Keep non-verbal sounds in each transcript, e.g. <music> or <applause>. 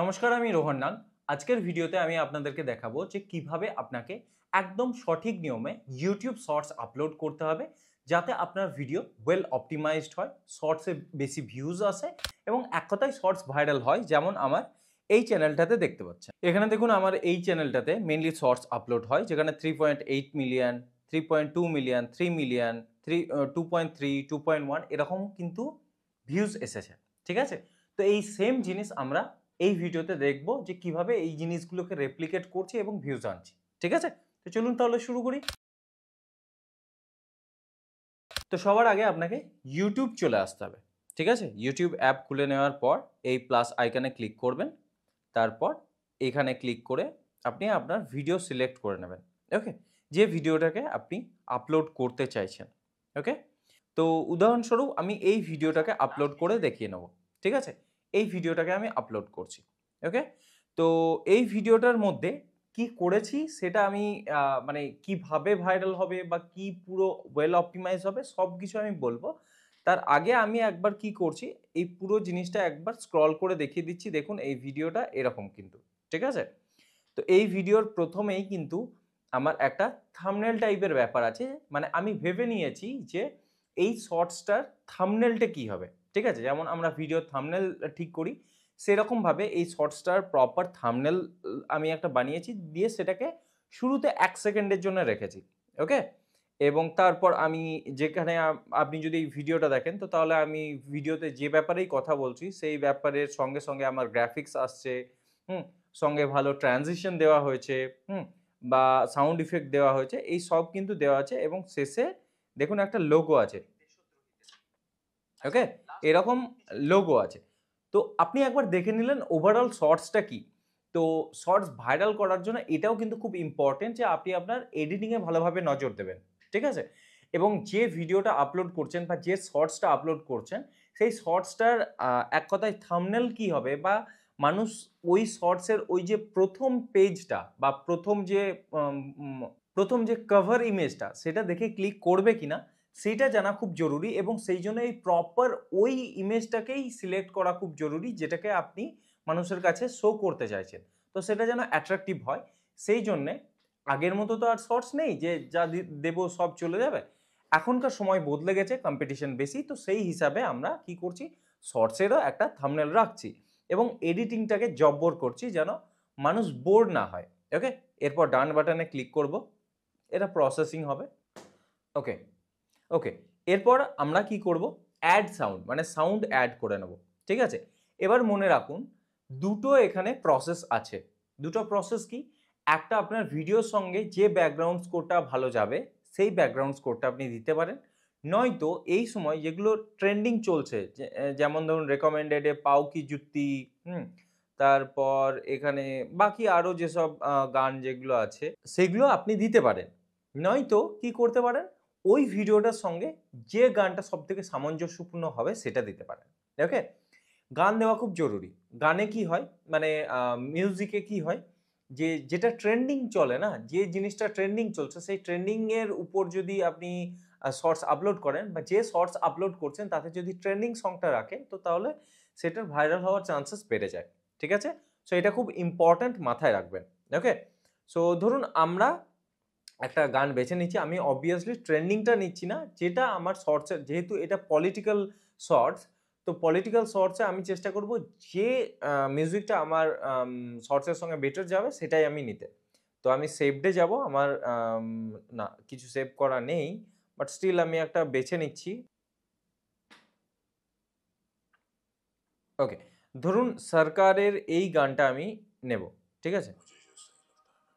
নমস্কার আমি রোহন নাগ আজকের ভিডিওতে আমি আপনাদেরকে দেখাবো যে কিভাবে আপনাকে একদম সঠিক নিয়মে ইউটিউব শর্টস আপলোড করতে হবে যাতে আপনার ভিডিও ওয়েল অপটিমাইজড হয় শর্টসে বেশি ভিউজ আসে এবং এক কথায় শর্টস ভাইরাল হয় যেমন আমার এই চ্যানেলটাতে দেখতে পাচ্ছেন এখানে দেখুন আমার এই চ্যানেলটাতে মেনলি শর্টস আপলোড হয় যেখানে three point eight million three point two million three million three two point three two point one এরকম কিন্তু ভিউজ এসেছে ঠিক আছে তো এই সেম জিনিস আমরা এই ভিডিওতে দেখব যে কিভাবে এই জিনিসগুলোকে রেপ্লিকেট করছি এবং ভিউজ আনছি ঠিক আছে তো চলুন তাহলে শুরু করি তো সবার আগে আপনাকে ইউটিউব চলে আসতে হবে ঠিক আছে ইউটিউব অ্যাপ খুলে নেওয়ার পর এই প্লাস আইকানে ক্লিক করবেন তারপর এখানে ক্লিক করে আপনি আপনার ভিডিও সিলেক্ট করে নেবেন ওকে যে ভিডিওটাকে আপনি আপলোড করতে চাইছেন ওকে তো উদাহরণস্বরূপ আমি এই ভিডিওটাকে আপলোড করে দেখিয়ে নেব ঠিক আছে এই ভিডিওটাকে আমি আপলোড করছি ওকে তো এই ভিডিওটার মধ্যে কি করেছি সেটা আমি মানে কিভাবে ভাইরাল হবে বা কি পুরো ওয়েল অপটিমাইজ হবে সব কিছু আমি বলবো তার আগে আমি একবার কি করছি এই পুরো জিনিসটা একবার স্ক্রল করে দেখিয়ে দিচ্ছি দেখুন এই ভিডিওটা এরকম কিন্তু ঠিক আছে তো এই ভিডিওর প্রথমেই কিন্তু আমার একটা থামনেল টাইপের ব্যাপার আছে মানে আমি ভেবে নিয়েছি যে এই শর্টসটার থামনেলটা কি হবে ঠিক আছে যেমন আমরা ভিডিও থামনেল ঠিক করি সেরকমভাবে এই শর্টসটার প্রপার থামনেল আমি একটা বানিয়েছি দিয়ে সেটাকে শুরুতে এক সেকেন্ডের জন্য রেখেছি ওকে এবং তারপর আমি যেখানে আপনি যদি এই ভিডিওটা দেখেন তো তাহলে আমি ভিডিওতে যে ব্যাপারেই কথা বলছি সেই ব্যাপারের সঙ্গে সঙ্গে আমার গ্রাফিক্স আসছে হুম সঙ্গে ভালো ট্রানজিশন দেওয়া হয়েছে হুম বা সাউন্ড ইফেক্ট দেওয়া হয়েছে এই সব কিন্তু দেওয়া আছে এবং শেষে দেখুন একটা লোগো আছে ওকে এরকম লোগো আছে তো আপনি একবার দেখে নিলেন ওভারঅল শর্টসটা কি তো শর্টস ভাইরাল করার জন্য এটাও কিন্তু খুব ইম্পর্টেন্ট যে আপনি আপনার এডিটিংয়ে ভালোভাবে নজর দেবেন ঠিক আছে এবং যে ভিডিওটা আপলোড করছেন বা যে শর্টসটা আপলোড করছেন সেই শর্টসটার এক কথায় থামনেল কি হবে বা মানুষ ওই শর্টসের ওই যে প্রথম পেজটা বা প্রথম যে প্রথম যে কভার ইমেজটা সেটা দেখে ক্লিক করবে কিনা সেইটা জানা খুব জরুরি এবং সেই জন্য এই প্রপার ওই ইমেজটাকেই সিলেক্ট করা খুব জরুরি যেটাকে আপনি মানুষের কাছে শো করতে চাইছেন তো সেটা যেন অ্যাট্রাকটিভ হয় সেই জন্যে আগের মতো তো আর শর্টস নেই যে যা দেব সব চলে যাবে এখনকার সময় বদলে গেছে কম্পিটিশন বেশি তো সেই হিসাবে আমরা কি করছি শর্টসেরও একটা থামনেল রাখছি এবং এডিটিংটাকে জব্বর করছি যেন মানুষ বোর না হয় ওকে এরপর ডান বাটনে ক্লিক করব এটা প্রসেসিং হবে ওকে ওকে এরপর আমরা কি করব অ্যাড সাউন্ড মানে সাউন্ড অ্যাড করে নেব ঠিক আছে এবার মনে রাখুন দুটো এখানে প্রসেস আছে দুটো প্রসেস কি একটা আপনার ভিডিওর সঙ্গে যে ব্যাকগ্রাউন্ড স্কোরটা ভালো যাবে সেই ব্যাকগ্রাউন্ড স্কোরটা আপনি দিতে পারেন নয়তো এই সময় যেগুলো ট্রেন্ডিং চলছে যেমন ধরুন রেকমেন্ডেডে পাও জুতি হুম তারপর এখানে বাকি আরও যেসব গান যেগুলো আছে সেগুলো আপনি দিতে পারেন নয়তো কি করতে পারেন ওই ভিডিওটার সঙ্গে যে গানটা সব থেকে সামঞ্জস্যপূর্ণ হবে সেটা দিতে পারেন ওকে গান দেওয়া খুব জরুরি গানে কি হয় মানে মিউজিকে কি হয় যে যেটা ট্রেন্ডিং চলে না যে জিনিসটা ট্রেন্ডিং চলছে সেই ট্রেন্ডিংয়ের উপর যদি আপনি শর্টস আপলোড করেন বা যে শর্টস আপলোড করছেন তাতে যদি ট্রেন্ডিং সংটা রাখেন তো তাহলে সেটার ভাইরাল হওয়ার চান্সেস বেড়ে যায় ঠিক আছে সো এটা খুব ইম্পর্ট্যান্ট মাথায় রাখবেন ওকে সো ধরুন আমরা একটা গান বেছে নিচ্ছি আমি অবভিয়াসলি ট্রেন্ডিংটা নিচ্ছি না যেটা আমার শর্টসে যেহেতু এটা পলিটিক্যাল শর্টস তো পলিটিক্যাল শর্টসে আমি চেষ্টা করব যে মিউজিকটা আমার শর্টসের সঙ্গে বেটার যাবে সেটাই আমি নিতে তো আমি সেভডে যাব আমার না কিছু সেভ করা নেই বাট স্টিল আমি একটা বেছে নিচ্ছি ওকে ধরুন সরকারের এই গানটা আমি নেব ঠিক আছে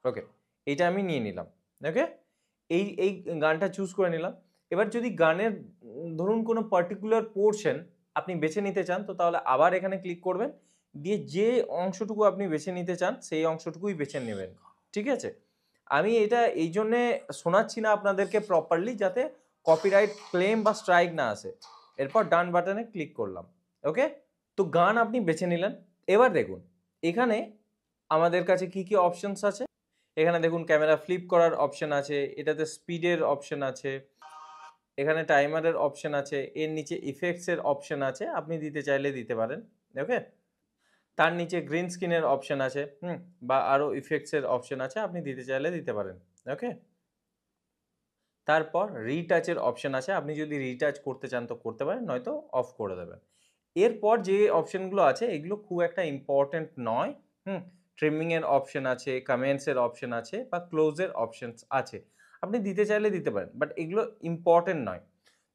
ওকে এটা আমি নিয়ে নিলাম ওকে এই এই গানটা চুজ করে নিলাম এবার যদি গানের ধরুন কোনো পার্টিকুলার পোর্শন আপনি বেছে নিতে চান তো তাহলে আবার এখানে ক্লিক করবেন দিয়ে যে অংশটুকু আপনি বেছে নিতে চান সেই অংশটুকুই বেছে নেবেন ঠিক আছে আমি এটা এই জন্যে শোনাচ্ছি না আপনাদেরকে প্রপারলি যাতে কপিরাইট ক্লেম বা স্ট্রাইক না আসে এরপর ডান বাটনে ক্লিক করলাম ওকে তো গান আপনি বেছে নিলেন এবার দেখুন এখানে আমাদের কাছে কি কি অপশনস আছে এখানে দেখুন ক্যামেরা ফ্লিপ করার অপশান আছে এটাতে স্পিডের অপশান আছে এখানে টাইমারের অপশন আছে এর নিচে ইফেক্টসের অপশন আছে আপনি দিতে চাইলে দিতে পারেন ওকে তার নিচে গ্রিন স্ক্রিনের অপশন আছে হুম বা আরও ইফেক্টসের অপশন আছে আপনি দিতে চাইলে দিতে পারেন ওকে তারপর রিটাচের অপশন আছে আপনি যদি রিটাচ করতে চান তো করতে পারেন নয়তো অফ করে দেবেন এরপর যে অপশনগুলো আছে এগুলো খুব একটা ইম্পর্ট্যান্ট নয় হুম ট্রিমিংয়ের অপশন আছে কমেন্টসের অপশন আছে বা ক্লোজের অপশনস আছে আপনি দিতে চাইলে দিতে পারেন বাট এগুলো ইম্পর্টেন্ট নয়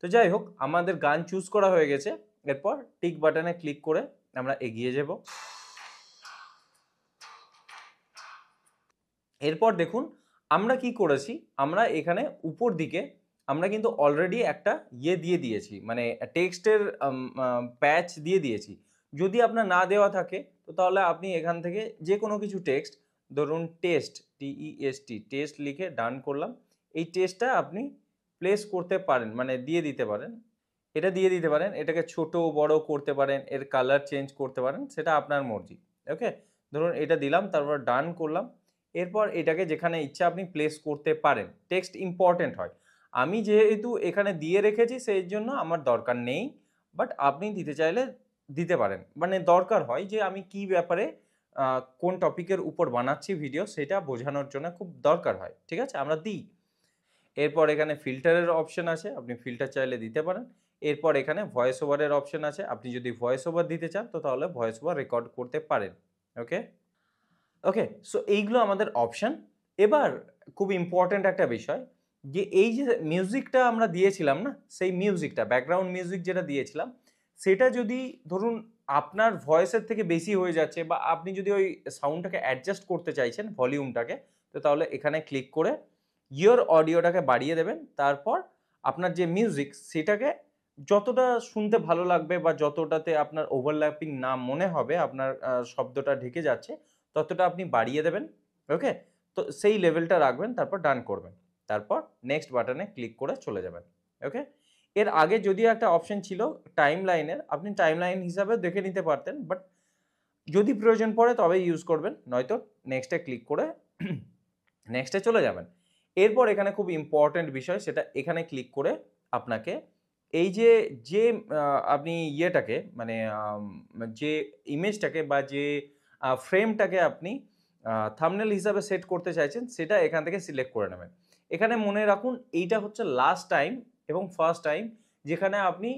তো যাই হোক আমাদের গান চুজ করা হয়ে গেছে এরপর টিক বাটনে ক্লিক করে আমরা এগিয়ে যাব এরপর দেখুন আমরা কি করেছি আমরা এখানে উপর দিকে আমরা কিন্তু অলরেডি একটা ইয়ে দিয়ে দিয়েছি মানে টেক্সটের প্যাচ দিয়ে দিয়েছি যদি আপনার না দেওয়া থাকে তো তাহলে আপনি এখান থেকে যে কোনো কিছু টেক্সট ধরুন টেস্ট টি e টেস্ট লিখে ডান করলাম এই টেস্টটা আপনি প্লেস করতে পারেন মানে দিয়ে দিতে পারেন এটা দিয়ে দিতে পারেন এটাকে ছোট বড় করতে পারেন এর কালার চেঞ্জ করতে পারেন সেটা আপনার মর্জি ওকে ধরুন এটা দিলাম তারপর ডান করলাম এরপর এটাকে যেখানে ইচ্ছা আপনি প্লেস করতে পারেন টেক্সট ইম্পর্টেন্ট হয় আমি যেহেতু এখানে দিয়ে রেখেছি সেই জন্য আমার দরকার নেই বাট আপনি দিতে চাইলে দিতে পারেন মানে দরকার হয় যে আমি কি ব্যাপারে কোন টপিকের উপর বানাচ্ছি ভিডিও সেটা বোঝানোর জন্য খুব দরকার হয় ঠিক আছে আমরা দিই এরপর এখানে ফিল্টারের অপশন আছে আপনি ফিল্টার চাইলে দিতে পারেন এরপর এখানে ভয়েস ওভারের অপশন আছে আপনি যদি ভয়েস ওভার দিতে চান তো তাহলে ভয়েস ওভার রেকর্ড করতে পারেন ওকে ওকে সো এইগুলো আমাদের অপশন এবার খুব ইম্পর্ট্যান্ট একটা বিষয় যে এই যে মিউজিকটা আমরা দিয়েছিলাম না সেই মিউজিকটা ব্যাকগ্রাউন্ড মিউজিক যেটা দিয়েছিলাম সেটা যদি ধরুন আপনার ভয়েসের থেকে বেশি হয়ে যাচ্ছে বা আপনি যদি ওই সাউন্ডটাকে অ্যাডজাস্ট করতে চাইছেন ভলিউমটাকে তো তাহলে এখানে ক্লিক করে ইয়ার অডিওটাকে বাড়িয়ে দেবেন তারপর আপনার যে মিউজিক সেটাকে যতটা শুনতে ভালো লাগবে বা যতটাতে আপনার ওভারল্যাপিং না মনে হবে আপনার শব্দটা ঢেকে যাচ্ছে ততটা আপনি বাড়িয়ে দেবেন ওকে তো সেই লেভেলটা রাখবেন তারপর ডান করবেন তারপর নেক্সট বাটনে ক্লিক করে চলে যাবেন ওকে এর আগে যদিও একটা অপশন ছিল টাইম লাইনের আপনি টাইম লাইন হিসাবে দেখে নিতে পারতেন বাট যদি প্রয়োজন পড়ে তবে ইউজ করবেন নয়তো নেক্সটে ক্লিক করে নেক্সটে <clears throat> চলে যাবেন এরপর এখানে খুব ইম্পর্ট্যান্ট বিষয় সেটা এখানে ক্লিক করে আপনাকে এই যে যে আপনি ইয়েটাকে মানে যে ইমেজটাকে বা যে ফ্রেমটাকে আপনি থামনেল হিসাবে সেট করতে চাইছেন সেটা এখান থেকে সিলেক্ট করে নেবেন এখানে মনে রাখুন এইটা হচ্ছে লাস্ট টাইম এবং ফার্স্ট টাইম যেখানে আপনি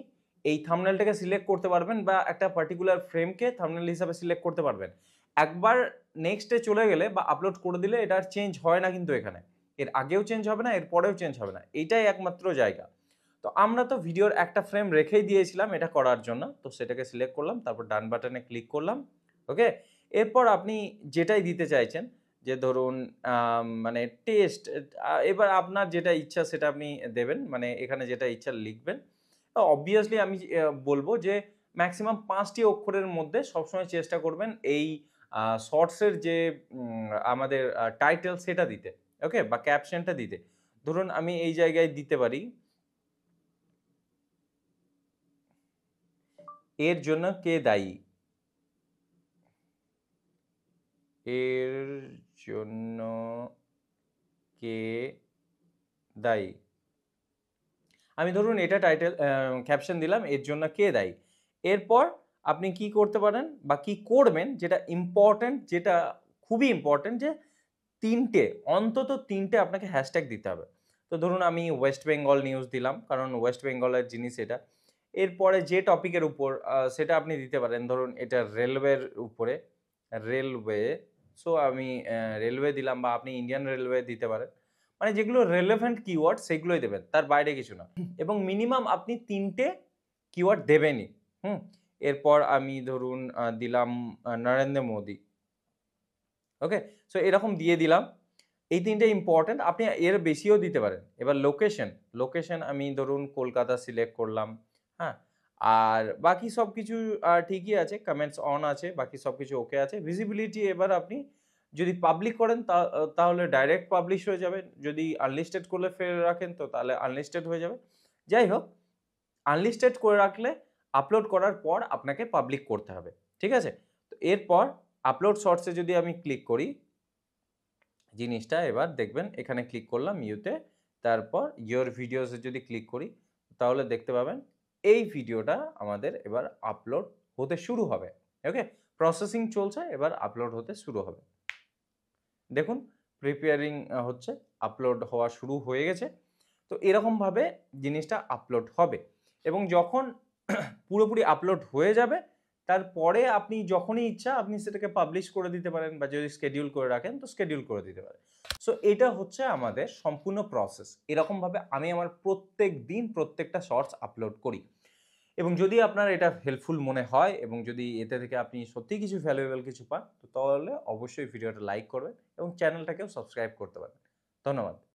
এই থামনেলটাকে সিলেক্ট করতে পারবেন বা একটা পার্টিকুলার ফ্রেমকে থামনেল হিসাবে সিলেক্ট করতে পারবেন একবার নেক্সটে চলে গেলে বা আপলোড করে দিলে এটা আর চেঞ্জ হয় না কিন্তু এখানে এর আগেও চেঞ্জ হবে না এর পরেও চেঞ্জ হবে না এটাই একমাত্র জায়গা তো আমরা তো ভিডিওর একটা ফ্রেম রেখেই দিয়েছিলাম এটা করার জন্য তো সেটাকে সিলেক্ট করলাম তারপর ডান বাটনে ক্লিক করলাম ওকে এরপর আপনি যেটাই দিতে চাইছেন যে ধরুন মানে টেস্ট এবার আপনার যেটা ইচ্ছা সেটা আপনি দেবেন মানে এখানে যেটা ইচ্ছা লিখবেন অবভিয়াসলি আমি বলবো যে ম্যাক্সিমাম পাঁচটি অক্ষরের মধ্যে সবসময় চেষ্টা করবেন এই শর্টসের যে আমাদের টাইটেল সেটা দিতে ওকে বা ক্যাপশনটা দিতে ধরুন আমি এই জায়গায় দিতে পারি এর জন্য কে দায়ী এর জন্য কে দায়ী আমি ধরুন এটা টাইটেল ক্যাপশন দিলাম এর জন্য কে দায়ী এরপর আপনি কি করতে পারেন বা কি করবেন যেটা ইম্পর্টেন্ট যেটা খুবই ইম্পর্ট্যান্ট যে তিনটে অন্তত তিনটে আপনাকে হ্যাশট্যাগ দিতে হবে তো ধরুন আমি ওয়েস্ট বেঙ্গল নিউজ দিলাম কারণ ওয়েস্ট বেঙ্গলের জিনিস এটা এরপরে যে টপিকের উপর সেটা আপনি দিতে পারেন ধরুন এটা রেলওয়ের উপরে রেলওয়ে সো আমি রেলওয়ে দিলাম বা আপনি ইন্ডিয়ান রেলওয়ে দিতে পারেন মানে যেগুলো রেলেভেন্ট কিওয়ার্ড সেগুলোই দেবেন তার বাইরে কিছু না এবং মিনিমাম আপনি তিনটে কিওয়ার্ড দেবেনই হুম এরপর আমি ধরুন দিলাম নরেন্দ্র মোদি ওকে সো এরকম দিয়ে দিলাম এই তিনটে ইম্পর্টেন্ট আপনি এর বেশিও দিতে পারেন এবার লোকেশন লোকেশন আমি ধরুন কলকাতা সিলেক্ট করলাম হ্যাঁ আর বাকি সব কিছু ঠিকই আছে কমেন্টস অন আছে বাকি সব কিছু ওকে আছে ভিজিবিলিটি এবার আপনি যদি পাবলিক করেন তাহলে ডাইরেক্ট পাবলিশ হয়ে যাবে যদি আনলিস্টেড করলে ফেলে রাখেন তো তাহলে আনলিস্টেড হয়ে যাবে যাই হোক আনলিস্টেড করে রাখলে আপলোড করার পর আপনাকে পাবলিক করতে হবে ঠিক আছে তো এরপর আপলোড শর্টসে যদি আমি ক্লিক করি জিনিসটা এবার দেখবেন এখানে ক্লিক করলাম ইউতে তারপর ইয়োর ভিডিওসে যদি ক্লিক করি তাহলে দেখতে পাবেন এই ভিডিওটা আমাদের এবার আপলোড হতে শুরু হবে ওকে প্রসেসিং চলছে এবার আপলোড হতে শুরু হবে দেখুন প্রিপেয়ারিং হচ্ছে আপলোড হওয়া শুরু হয়ে গেছে তো এরকমভাবে জিনিসটা আপলোড হবে এবং যখন <clears throat> পুরোপুরি আপলোড হয়ে যাবে তারপরে আপনি যখনই ইচ্ছা আপনি সেটাকে পাবলিশ করে দিতে পারেন বা যদি স্কেডিউল করে রাখেন তো স্কেডিউল করে দিতে পারেন সো এটা হচ্ছে আমাদের সম্পূর্ণ প্রসেস এরকমভাবে আমি আমার প্রত্যেক দিন প্রত্যেকটা শর্টস আপলোড করি এবং যদি আপনার এটা হেল্পফুল মনে হয় এবং যদি এতে থেকে আপনি সত্যি কিছু ভ্যালুয়েবল কিছু পান তো তাহলে অবশ্যই ভিডিওটা লাইক করবেন এবং চ্যানেলটাকেও সাবস্ক্রাইব করতে পারেন ধন্যবাদ